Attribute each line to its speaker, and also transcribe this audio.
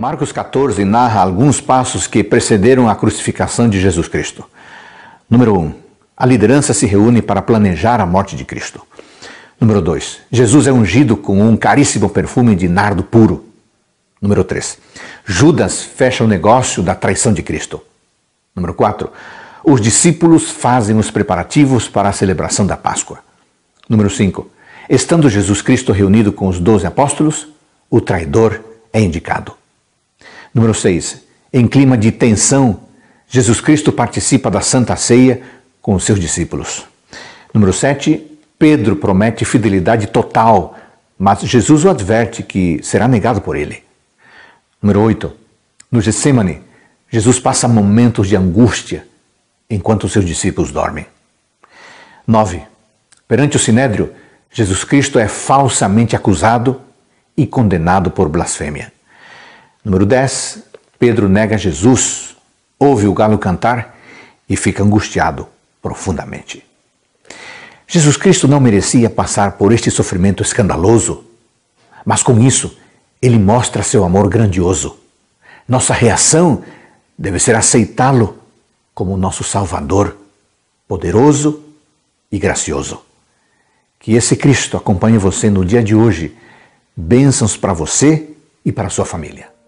Speaker 1: Marcos 14 narra alguns passos que precederam a crucificação de Jesus Cristo. Número 1. A liderança se reúne para planejar a morte de Cristo. Número 2. Jesus é ungido com um caríssimo perfume de nardo puro. Número 3. Judas fecha o negócio da traição de Cristo. Número 4. Os discípulos fazem os preparativos para a celebração da Páscoa. Número 5. Estando Jesus Cristo reunido com os doze apóstolos, o traidor é indicado. Número 6. Em clima de tensão, Jesus Cristo participa da Santa Ceia com os seus discípulos. Número 7. Pedro promete fidelidade total, mas Jesus o adverte que será negado por ele. Número 8. No Getsemane, Jesus passa momentos de angústia enquanto os seus discípulos dormem. 9. Perante o Sinédrio, Jesus Cristo é falsamente acusado e condenado por blasfêmia. Número 10. Pedro nega Jesus, ouve o galo cantar e fica angustiado profundamente. Jesus Cristo não merecia passar por este sofrimento escandaloso, mas com isso ele mostra seu amor grandioso. Nossa reação deve ser aceitá-lo como nosso Salvador, poderoso e gracioso. Que esse Cristo acompanhe você no dia de hoje. Bênçãos para você e para sua família.